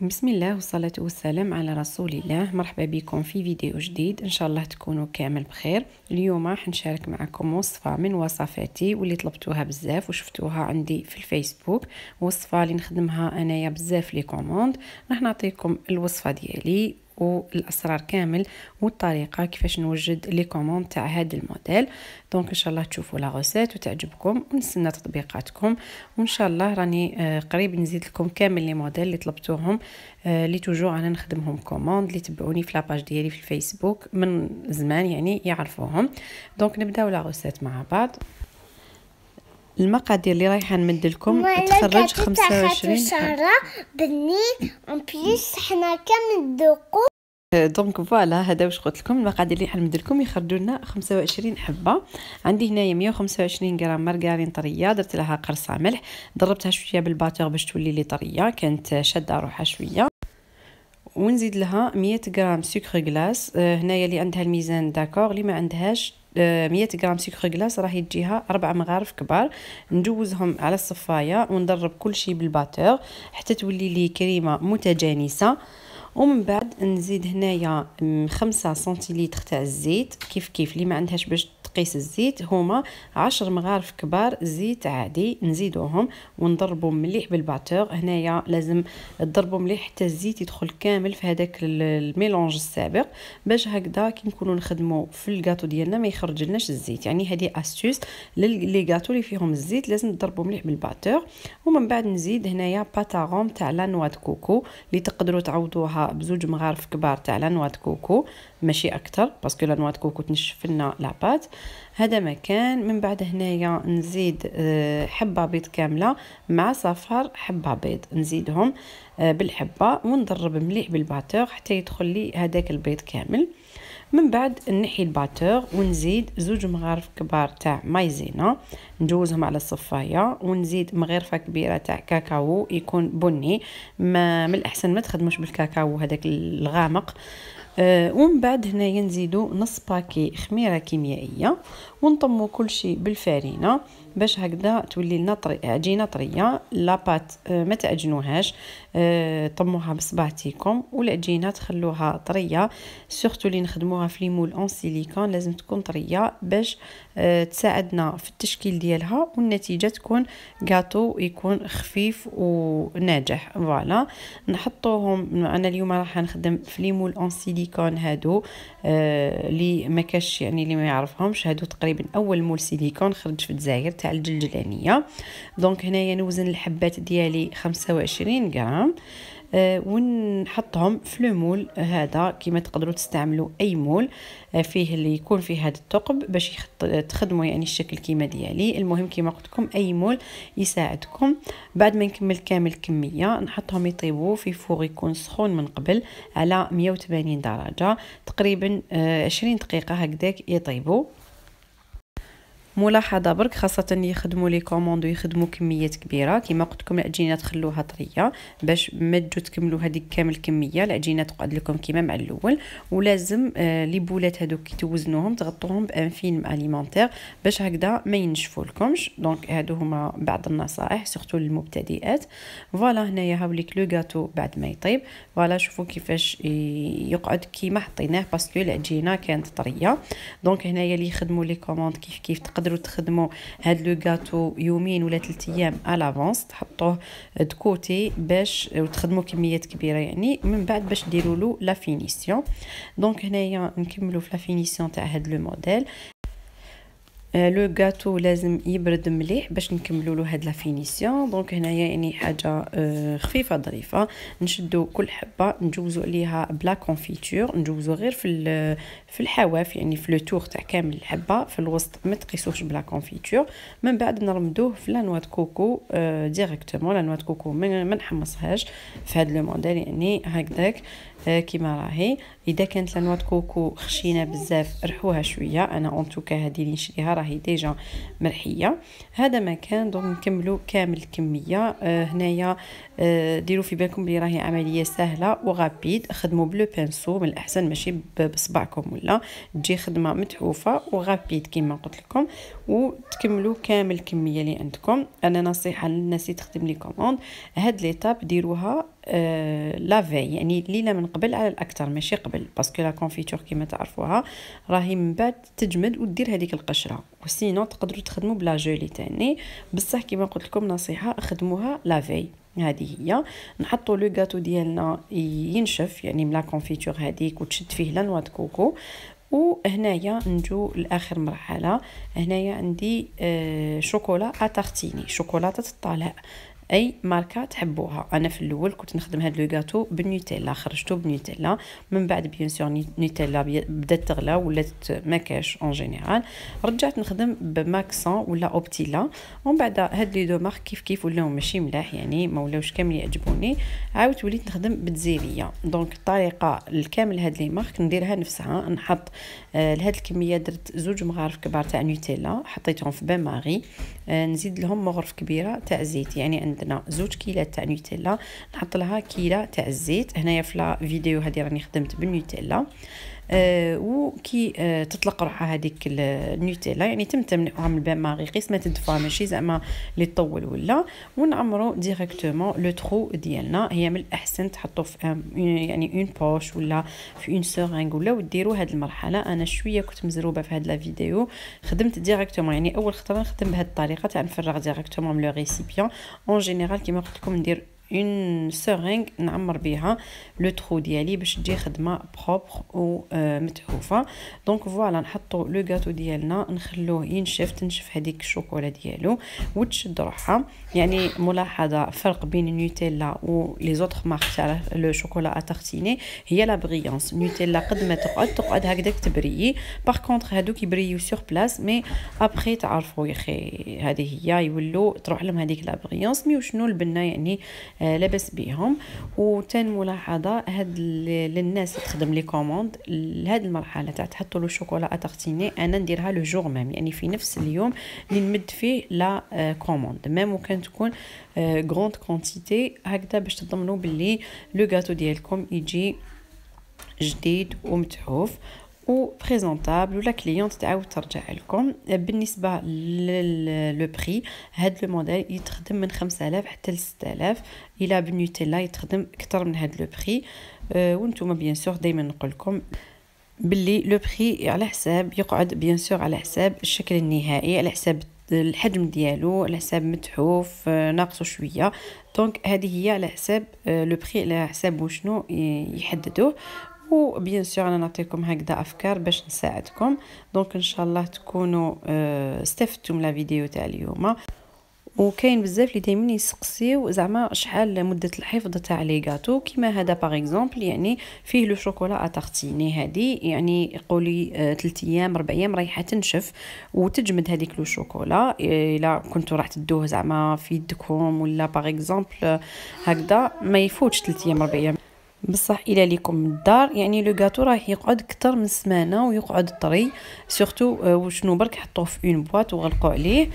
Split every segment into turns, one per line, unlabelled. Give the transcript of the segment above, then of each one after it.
بسم الله والصلاة والسلام على رسول الله مرحبا بكم في فيديو جديد إن شاء الله تكونوا كامل بخير اليوم حنشارك معكم وصفة من وصفاتي واللي طلبتوها بزاف وشفتوها عندي في الفيسبوك وصفة اللي نخدمها أنايا بزاف لي كوموند راح نعطيكم الوصفة ديالي والاسرار كامل والطريقه كيفاش نوجد لي كوموند تاع هذا الموديل دونك ان شاء الله تشوفوا لا غوسيت وتعجبكم ونستنى تطبيقاتكم وان شاء الله راني آه، قريب نزيد لكم كامل لي موديل اللي طلبتوهم اللي آه، توجو انا نخدمهم كوموند اللي تبعوني في لاباج ديالي في الفيسبوك من زمان يعني يعرفوهم دونك نبداو لا غوسيت مع بعض المقادير اللي رايحه نمد لكم تخرج 25 شهره بني اون بليس حنا كامل آه، دونك فوالا هذا واش قلت لكم المقادير اللي حنمد لكم يخرجوا لنا 25 حبه عندي هنايا 125 غرام مارغرين طريه درت لها قرصه ملح ضربتها شويه بالباتور باش تولي لي طريه كانت شاده روحها شويه ونزيد لها 100 غرام سكر غلاس آه، هنايا اللي عندها الميزان داكور اللي ما عندهاش 100 غرام سكر كلاص راح يجيها اربع مغارف كبار ندوزهم على الصفايه وندرب كل شيء بالباتور حتى تولي لي كريمه متجانسه ومن بعد نزيد هنايا خمسة سنتيليتر تاع الزيت كيف كيف اللي ما عندهاش باش قيس الزيت هما عشر مغارف كبار زيت عادي نزيدوهم ونضربو مليح بالباتور هنايا لازم تضربو مليح حتى الزيت يدخل كامل في هذاك الميلونج السابق باش هكذا كي نكونو نخدمو في الكاطو ديالنا ما يخرج لناش الزيت يعني هذه استوس لي كاطو اللي فيهم الزيت لازم تضربو مليح بالباتور ومن بعد نزيد هنايا باتاغوم تاع لا نوا كوكو اللي تقدروا تعوضوها بزوج مغارف كبار تاع لا نوا كوكو ماشي اكثر باسكو لا نوا كوكو تنشف لنا لاباط هذا مكان من بعد هنايا نزيد آه، حبه بيض كامله مع صفار حبه بيض نزيدهم آه، بالحبه ونضرب مليح بالباتور حتى يدخل لي هذاك البيض كامل من بعد نحي الباتور ونزيد زوج مغارف كبار تاع مايزينا نجوزهم على الصفايه ونزيد مغرفه كبيره تاع كاكاو يكون بني ما من الاحسن ما تخدموش بالكاكاو هذاك الغامق آه ومن بعد هنايا نزيدو نص باكي خميره كيميائيه ونطمو كلشي بالفارينه باش هكذا تولي لنا طري... عجينه طريه لاباط آه، ما تعجنوهاش آه، طموها بصباعتيكم والعجينه تخلوها طريه سورتو اللي نخدموها في لي مول اون سيليكون لازم تكون طريه باش آه، تساعدنا في التشكيل ديالها والنتيجه تكون غاتو يكون خفيف وناجح فوالا نحطوهم انا اليوم راح نخدم في لي مول اون سيليكون هادو اللي ما كاش يعني اللي ما يعرفهمش هادو تقريبا اول مول سيليكون خرج في الجزائر تاع الجلجلانيه دونك هنايا نوزن الحبات ديالي خمسة وعشرين غرام آه، ونحطهم في المول هذا كما تقدروا تستعملوا اي مول آه، فيه اللي يكون فيه هذا الثقب باش يخط... آه، تخدموا يعني الشكل كيما ديالي المهم كيما قلت لكم اي مول يساعدكم بعد ما نكمل كامل الكميه نحطهم يطيبوا في فوغ يكون سخون من قبل على 180 درجه تقريبا 20 دقيقه هكذاك يطيبوا ملاحظه برك خاصه يخدموا لي كوموند ويخدموا كميات كبيره كما قلت لكم العجينه تخلوها طريه باش ما تجو تكملوا هذيك كامل الكميه العجينه تقعد لكم كما مع الاول ولازم آه لي بولات هذوك كي توزنوهم تغطوهم بان فيلم اليمونتير باش هكذا ما ينشفوا لكمش دونك هادو هما بعض النصائح سورتو للمبتدئات فوالا هنايا هاوليك لو غاتو بعد ما يطيب فوالا شوفوا كيفاش يقعد كيما حطيناه باسكو العجينه كانت طريه دونك هنايا اللي يخدموا لي كوموند كيف كيف تقدر تقدروا تخدموا هاد لو غاتو يومين ولا ثلاث ايام الافونس تحطوه دكوتي باش وتخدموا كميات كبيره يعني من بعد باش ديروا له لا فينيسيون دونك هنايا نكملوا في لا فينيسيون تاع هاد لو موديل آه، لو غاتو لازم يبرد مليح باش نكملوا له هاد لا فينيسيون دونك هنايا يعني حاجه آه، خفيفه ظريفه نشدو كل حبه نجوزو عليها بلا كونفيتور نجوزو غير في في الحواف يعني في لو تور تاع كامل الحبه في الوسط ما تقيسوش بلا كونفيتور من بعد نرمدوه في لا نوا كوكو ديريكتومون لا نوا كوكو ما نحمصهاش في هاد لو موديل يعني هكذاك آه، كيما راهي اذا كانت لانوا كوكو خشينه بزاف رحوها شويه انا اون توكا هذه اللي نشريها راهي ديجا مرحيه هذا ما كان دونك نكملوا كامل الكميه آه، هنايا آه، ديروا في بالكم بلي راهي عمليه سهله وغابيد خدموا بلو بانسو من الاحسن ماشي بصبعكم ولا تجي خدمه متحوفه وغابيد كيما قلت لكم وتكملوا كامل الكميه اللي عندكم انا نصيحه للناس اللي تخدم لي كوموند هاد ليتاب ديروها آه لافي يعني الليله من قبل على الاكثر ماشي قبل باسكو لا كونفيتور كيما تعرفوها راهي من بعد تجمد ودير هذيك القشره وسينو تقدروا تخدموا بلا جولي تاني بصح كيما قلت لكم نصيحه خدموها لافي هذه هي نحطوا لو غاتو ديالنا ينشف يعني من لا كونفيتور هذيك وتشد فيه لا نوا كوكو وهنايا نجو لاخر مرحله هنايا عندي آه، شوكولا اتارتيني شوكولاته الطلاء اي ماركه تحبوها انا في الاول كنت نخدم هاد لو غاتو بالنوتيلا خرجته بالنوتيلا من بعد بيان سور نوتيلا بدات تغلى ولات ما كاش اون جينيرال رجعت نخدم بماكسون ولا اوبتيلا ومن بعد هاد لي دو مارك كيف كيف ولاو ماشي ملاح يعني ما ولاوش كامل يعجبوني عاودت وليت نخدم بالجزائريه دونك الطريقه الكامل هاد لي مارك نديرها نفسها نحط آه، لهاد الكميه درت زوج مغارف كبار تاع نوتيلا حطيتهم في بان ماري آه، نزيد لهم مغرف كبيره تاع زيت يعني عند عندنا زوج كيلات تاع نوتيلا نحط لها كيله تاع الزيت هنايا في الفيديو هذه راني خدمت بالنوتيلا آه وكي آه تطلق روحها هذيك النوتيلا يعني تم تمنعها من البان ماغي قيس ما تدفوها ماشي زعما اللي تطول ولا ونعمرو ديريكتومون لو ترو ديالنا هي من الاحسن تحطو في يعني اون بوش ولا في اون سورينغ ولا وديرو هاد المرحله انا شويه كنت مزروبه في هاد لا فيديو خدمت ديريكتومون يعني اول خطره نخدم بهاد الطريقه تاع نفرغ ديريكتومون من لو ريسيبيون اون جينيرال كيما قلت لكم ندير اون سيرينغ نعمر بها لو ترو ديالي باش تجي خدمه بروبر متهوفه دونك فوالا نحطو لو غاتو ديالنا نخلوه ينشف تنشف هذيك الشوكولا ديالو وتشد روحها يعني ملاحظه فرق بين نوتيلا و لي زوطخ مارك تاع لو شوكولا اتارتيني هي لا بريونس نوتيلا قد ما تقعد تقعد هكداك تبريي باغ كونطخ هادو كيبريو سور بلاس مي ابخي تعرفو يا خي هذه هي يولو تروح لهم هذيك لا بريونس مي وشنو البنه يعني آه، لاباس بيهم وتاني ملاحظه هاد للناس تخدم لي كوموند لهاد المرحله تاع تحطوا له شوكولا اتارتيني انا نديرها لو جوغ ميم يعني في نفس اليوم اللي نمد فيه لا آه، كوموند ميم وكان تكون غروند آه، كونتيتي هكذا باش تضمنوا باللي لو غاتو ديالكم يجي جديد ومتحوف بريزونطابل ولا كليونت تعاود ترجع لكم بالنسبه لو بري هاد لو موديل يتخدم من 5000 حتى ل 6000 الى بنوتيلا يتخدم اكثر من هاد لو بري و آه، وانتم بيان سور دائما نقول لكم باللي لو بري على حساب يقعد بيان سور على حساب الشكل النهائي على حساب الحجم ديالو على حساب متحوف آه، ناقصو شويه دونك هذه هي على حساب لو آه، بري على حساب وشنو يحددوه وبيان سور انا نعطيكم هكذا افكار باش نساعدكم دونك ان شاء الله تكونوا آه، استفدتوا من لا فيديو تاع اليوم وكاين بزاف اللي دائما يسقسيو زعما شحال مده الحفظ تاع لي غاتو كيما هذا باغ اكزومبل يعني فيه لو شوكولا اتارتيني هذه يعني, يعني قولي 3 آه، ايام 4 ايام رايحه تنشف وتجمد هذيك لو شوكولا الا كنتو راح تدوه زعما في يدكم ولا باغ اكزومبل آه، هكذا ما يفوتش 3 ايام 4 ايام بصح الى ليكم الدار يعني لو غاتو راه يقعد اكثر من سمانه ويقعد طري سورتو آه، وشنو برك حطوه في اون بواط وغلقوا عليه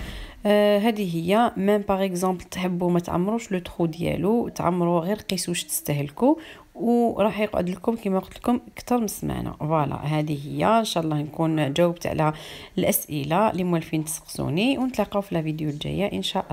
آه هذه هي ميم باغ اكزومبل تحبوا ما تعمروش لو ترو ديالو تعمروه غير قيسوا واش تستهلكوا وراح يقعد لكم كما قلت لكم اكثر من سمانه فوالا هذه هي ان شاء الله نكون جاوبت على الاسئله اللي موالفين تسقسوني ونتلاقاو في لا فيديو الجايه ان شاء الله